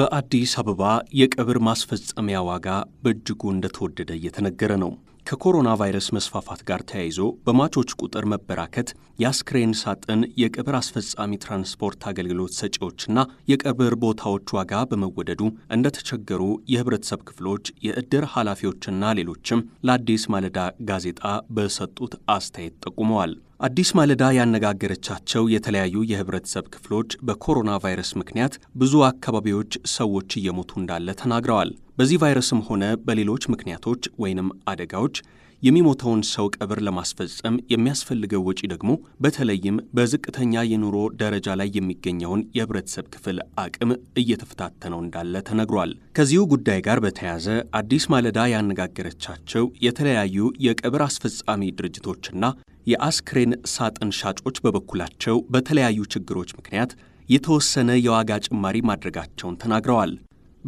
በአዲስ አበባ የቀብር ማስፈጸሚያ ዋጋ በእጅጉ እንደተወደደ እየተነገረ ነው። ከኮሮና ቫይረስ መስፋፋት ጋር ተያይዞ በሟቾች ቁጥር መበራከት የአስክሬን ሳጥን፣ የቀብር አስፈጻሚ ትራንስፖርት አገልግሎት ሰጪዎችና የቀብር ቦታዎች ዋጋ በመወደዱ እንደተቸገሩ የህብረተሰብ ክፍሎች የእድር ኃላፊዎችና ሌሎችም ለአዲስ ማለዳ ጋዜጣ በሰጡት አስተያየት ጠቁመዋል። አዲስ ማለዳ ያነጋገረቻቸው የተለያዩ የህብረተሰብ ክፍሎች በኮሮና ቫይረስ ምክንያት ብዙ አካባቢዎች ሰዎች እየሞቱ እንዳለ ተናግረዋል። በዚህ ቫይረስም ሆነ በሌሎች ምክንያቶች ወይንም አደጋዎች የሚሞተውን ሰው ቀብር ለማስፈጸም የሚያስፈልገው ወጪ ደግሞ በተለይም በዝቅተኛ የኑሮ ደረጃ ላይ የሚገኘውን የህብረተሰብ ክፍል አቅም እየተፈታተነው እንዳለ ተነግሯል። ከዚሁ ጉዳይ ጋር በተያያዘ አዲስ ማለዳ ያነጋገረቻቸው የተለያዩ የቀብር አስፈጻሚ ድርጅቶችና የአስክሬን ሳጥን ሻጮች በበኩላቸው በተለያዩ ችግሮች ምክንያት የተወሰነ የዋጋ ጭማሪ ማድረጋቸውን ተናግረዋል።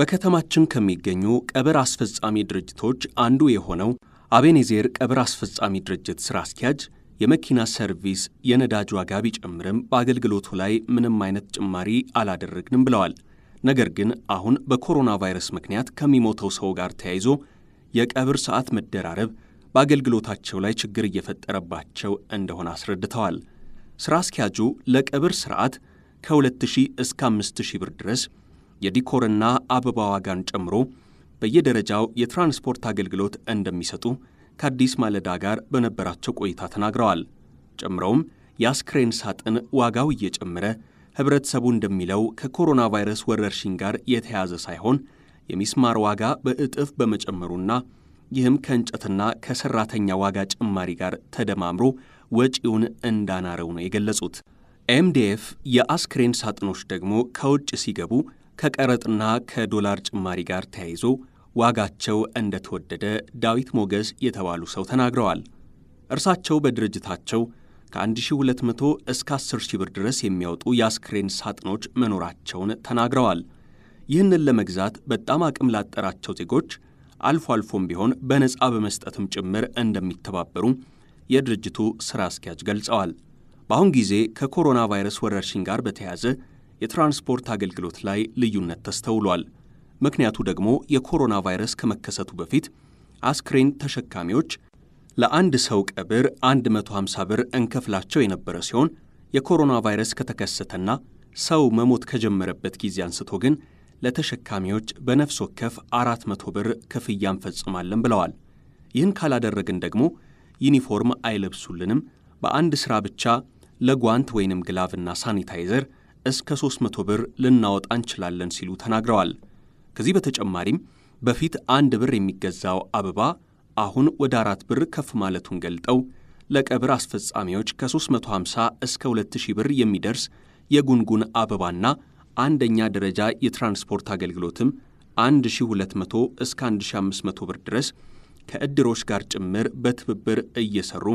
በከተማችን ከሚገኙ ቀብር አስፈጻሚ ድርጅቶች አንዱ የሆነው አቤኔዜር ቀብር አስፈጻሚ ድርጅት ሥራ አስኪያጅ የመኪና ሰርቪስ የነዳጅ ዋጋ ቢጨምርም በአገልግሎቱ ላይ ምንም አይነት ጭማሪ አላደረግንም ብለዋል። ነገር ግን አሁን በኮሮና ቫይረስ ምክንያት ከሚሞተው ሰው ጋር ተያይዞ የቀብር ሰዓት መደራረብ በአገልግሎታቸው ላይ ችግር እየፈጠረባቸው እንደሆነ አስረድተዋል። ሥራ አስኪያጁ ለቀብር ሥርዓት ከ2000 እስከ 5000 ብር ድረስ የዲኮርና አበባ ዋጋን ጨምሮ በየደረጃው የትራንስፖርት አገልግሎት እንደሚሰጡ ከአዲስ ማለዳ ጋር በነበራቸው ቆይታ ተናግረዋል። ጨምረውም የአስክሬን ሳጥን ዋጋው እየጨመረ ህብረተሰቡ እንደሚለው ከኮሮና ቫይረስ ወረርሽኝ ጋር የተያያዘ ሳይሆን የሚስማር ዋጋ በእጥፍ በመጨመሩና ይህም ከእንጨትና ከሰራተኛ ዋጋ ጭማሪ ጋር ተደማምሮ ወጪውን እንዳናረው ነው የገለጹት። ኤምዲኤፍ የአስክሬን ሳጥኖች ደግሞ ከውጭ ሲገቡ ከቀረጥና ከዶላር ጭማሪ ጋር ተያይዞ ዋጋቸው እንደተወደደ ዳዊት ሞገስ የተባሉ ሰው ተናግረዋል። እርሳቸው በድርጅታቸው ከ1200 እስከ 10 ብር ድረስ የሚያወጡ የአስክሬን ሳጥኖች መኖራቸውን ተናግረዋል። ይህንን ለመግዛት በጣም አቅም ላጠራቸው ዜጎች አልፎ አልፎም ቢሆን በነፃ በመስጠትም ጭምር እንደሚተባበሩ የድርጅቱ ሥራ አስኪያጅ ገልጸዋል። በአሁን ጊዜ ከኮሮና ቫይረስ ወረርሽኝ ጋር በተያያዘ የትራንስፖርት አገልግሎት ላይ ልዩነት ተስተውሏል። ምክንያቱ ደግሞ የኮሮና ቫይረስ ከመከሰቱ በፊት አስክሬን ተሸካሚዎች ለአንድ ሰው ቀብር 150 ብር እንከፍላቸው የነበረ ሲሆን የኮሮና ቫይረስ ከተከሰተና ሰው መሞት ከጀመረበት ጊዜ አንስቶ ግን ለተሸካሚዎች በነፍስ ወከፍ 400 ብር ክፍያ እንፈጽማለን ብለዋል። ይህን ካላደረግን ደግሞ ዩኒፎርም አይለብሱልንም፣ በአንድ ሥራ ብቻ ለጓንት ወይንም ግላቭና ሳኒታይዘር እስከ 300 ብር ልናወጣ እንችላለን ሲሉ ተናግረዋል። ከዚህ በተጨማሪም በፊት አንድ ብር የሚገዛው አበባ አሁን ወደ አራት ብር ከፍ ማለቱን ገልጠው ለቀብር አስፈጻሚዎች ከ350 እስከ 200 ብር የሚደርስ የጉንጉን አበባና አንደኛ ደረጃ የትራንስፖርት አገልግሎትም 1200 እስከ 1500 ብር ድረስ ከእድሮች ጋር ጭምር በትብብር እየሰሩ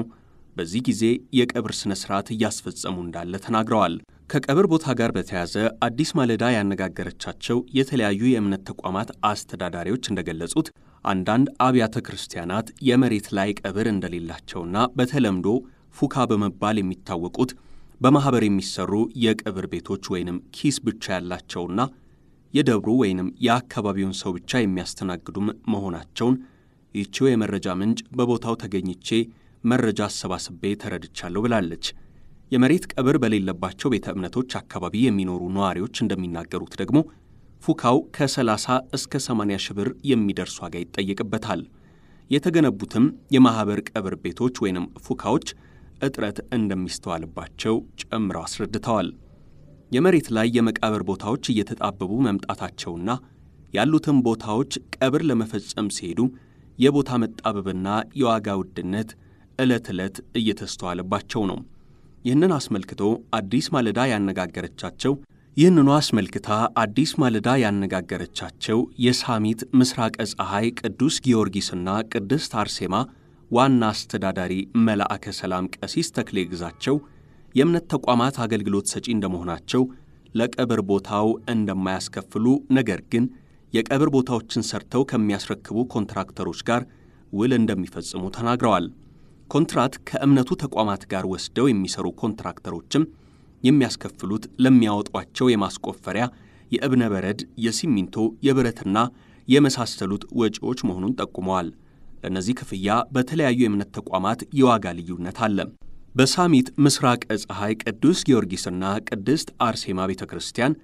በዚህ ጊዜ የቀብር ሥነ ሥርዓት እያስፈጸሙ እንዳለ ተናግረዋል። ከቀብር ቦታ ጋር በተያያዘ አዲስ ማለዳ ያነጋገረቻቸው የተለያዩ የእምነት ተቋማት አስተዳዳሪዎች እንደገለጹት አንዳንድ አብያተ ክርስቲያናት የመሬት ላይ ቀብር እንደሌላቸውና በተለምዶ ፉካ በመባል የሚታወቁት በማኅበር የሚሰሩ የቀብር ቤቶች ወይንም ኪስ ብቻ ያላቸውና የደብሩ ወይንም የአካባቢውን ሰው ብቻ የሚያስተናግዱም መሆናቸውን ይቺው የመረጃ ምንጭ በቦታው ተገኝቼ መረጃ አሰባስቤ ተረድቻለሁ ብላለች። የመሬት ቀብር በሌለባቸው ቤተ እምነቶች አካባቢ የሚኖሩ ነዋሪዎች እንደሚናገሩት ደግሞ ፉካው ከ30 እስከ 80 ሺህ ብር የሚደርስ ዋጋ ይጠየቅበታል። የተገነቡትም የማኅበር ቀብር ቤቶች ወይንም ፉካዎች እጥረት እንደሚስተዋልባቸው ጨምረው አስረድተዋል። የመሬት ላይ የመቃብር ቦታዎች እየተጣበቡ መምጣታቸውና ያሉትን ቦታዎች ቀብር ለመፈጸም ሲሄዱ የቦታ መጣበብና የዋጋ ውድነት ዕለት ዕለት እየተስተዋለባቸው ነው። ይህንን አስመልክቶ አዲስ ማለዳ ያነጋገረቻቸው ይህንኑ አስመልክታ አዲስ ማለዳ ያነጋገረቻቸው የሳሚት ምስራቀ ፀሐይ ቅዱስ ጊዮርጊስና ቅድስት አርሴማ ዋና አስተዳዳሪ መልአከ ሰላም ቀሲስ ተክሌ ግዛቸው የእምነት ተቋማት አገልግሎት ሰጪ እንደመሆናቸው ለቀብር ቦታው እንደማያስከፍሉ ነገር ግን የቀብር ቦታዎችን ሰርተው ከሚያስረክቡ ኮንትራክተሮች ጋር ውል እንደሚፈጽሙ ተናግረዋል። ኮንትራት ከእምነቱ ተቋማት ጋር ወስደው የሚሰሩ ኮንትራክተሮችም የሚያስከፍሉት ለሚያወጧቸው የማስቆፈሪያ፣ የእብነ በረድ፣ የሲሚንቶ፣ የብረትና የመሳሰሉት ወጪዎች መሆኑን ጠቁመዋል። ለእነዚህ ክፍያ በተለያዩ የእምነት ተቋማት የዋጋ ልዩነት አለ። በሳሚት ምስራቅ ፀሐይ ቅዱስ ጊዮርጊስና ቅድስት አርሴማ ቤተ ክርስቲያን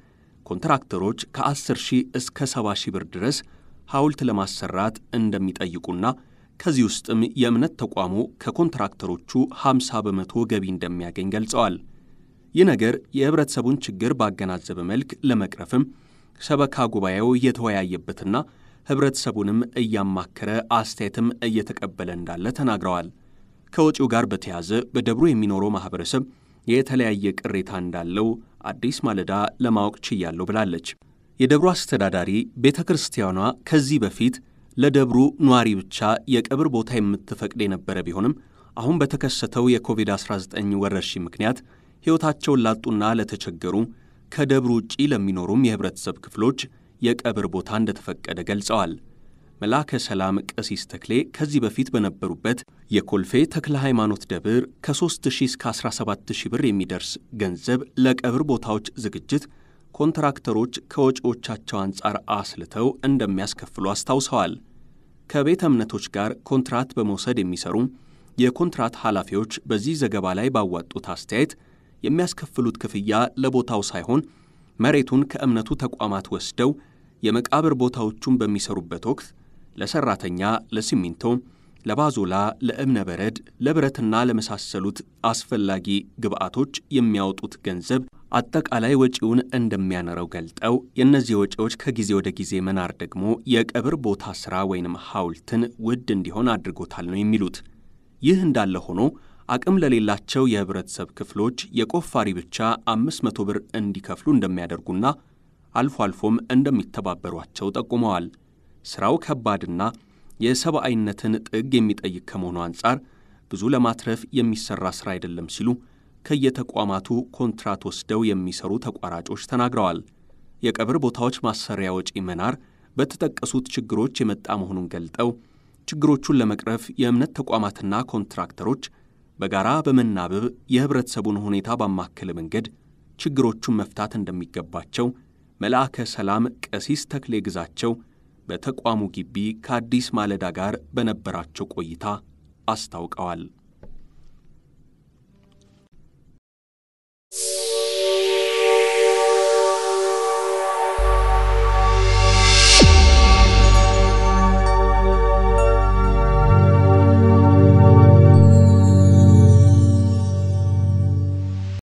ኮንትራክተሮች ከ10 ሺህ እስከ 70 ሺህ ብር ድረስ ሐውልት ለማሰራት እንደሚጠይቁና ከዚህ ውስጥም የእምነት ተቋሙ ከኮንትራክተሮቹ 50 በመቶ ገቢ እንደሚያገኝ ገልጸዋል። ይህ ነገር የህብረተሰቡን ችግር ባገናዘበ መልክ ለመቅረፍም ሰበካ ጉባኤው እየተወያየበትና ህብረተሰቡንም እያማከረ አስተያየትም እየተቀበለ እንዳለ ተናግረዋል። ከወጪው ጋር በተያያዘ በደብሮ የሚኖረው ማኅበረሰብ የተለያየ ቅሬታ እንዳለው አዲስ ማለዳ ለማወቅ ችያለሁ ብላለች። የደብሮ አስተዳዳሪ ቤተ ክርስቲያኗ ከዚህ በፊት ለደብሩ ኗሪ ብቻ የቀብር ቦታ የምትፈቅድ የነበረ ቢሆንም አሁን በተከሰተው የኮቪድ-19 ወረርሽኝ ምክንያት ሕይወታቸውን ላጡና ለተቸገሩ ከደብሩ ውጪ ለሚኖሩም የህብረተሰብ ክፍሎች የቀብር ቦታ እንደተፈቀደ ገልጸዋል። መላከ ሰላም ቀሲስ ተክሌ ከዚህ በፊት በነበሩበት የኮልፌ ተክለ ሃይማኖት ደብር ከ3000 እስከ 17000 ብር የሚደርስ ገንዘብ ለቀብር ቦታዎች ዝግጅት ኮንትራክተሮች ከወጪዎቻቸው አንጻር አስልተው እንደሚያስከፍሉ አስታውሰዋል። ከቤተ እምነቶች ጋር ኮንትራት በመውሰድ የሚሰሩ የኮንትራት ኃላፊዎች በዚህ ዘገባ ላይ ባዋጡት አስተያየት የሚያስከፍሉት ክፍያ ለቦታው ሳይሆን መሬቱን ከእምነቱ ተቋማት ወስደው የመቃብር ቦታዎቹን በሚሰሩበት ወቅት ለሰራተኛ፣ ለሲሚንቶ፣ ለባዞላ፣ ለእብነ በረድ፣ ለብረትና ለመሳሰሉት አስፈላጊ ግብዓቶች የሚያወጡት ገንዘብ አጠቃላይ ወጪውን እንደሚያነረው ገልጠው የእነዚህ ወጪዎች ከጊዜ ወደ ጊዜ መናር ደግሞ የቀብር ቦታ ሥራ ወይንም ሐውልትን ውድ እንዲሆን አድርጎታል ነው የሚሉት። ይህ እንዳለ ሆኖ አቅም ለሌላቸው የህብረተሰብ ክፍሎች የቆፋሪ ብቻ አምስት መቶ ብር እንዲከፍሉ እንደሚያደርጉና አልፎ አልፎም እንደሚተባበሯቸው ጠቁመዋል። ሥራው ከባድና የሰብአዊነትን ጥግ የሚጠይቅ ከመሆኑ አንጻር ብዙ ለማትረፍ የሚሠራ ሥራ አይደለም ሲሉ ከየተቋማቱ ኮንትራት ወስደው የሚሰሩ ተቋራጮች ተናግረዋል። የቀብር ቦታዎች ማሰሪያ ወጪ መናር በተጠቀሱት ችግሮች የመጣ መሆኑን ገልጠው ችግሮቹን ለመቅረፍ የእምነት ተቋማትና ኮንትራክተሮች በጋራ በመናበብ የህብረተሰቡን ሁኔታ ባማከለ መንገድ ችግሮቹን መፍታት እንደሚገባቸው መልአከ ሰላም ቀሲስ ተክሌ ግዛቸው በተቋሙ ግቢ ከአዲስ ማለዳ ጋር በነበራቸው ቆይታ አስታውቀዋል።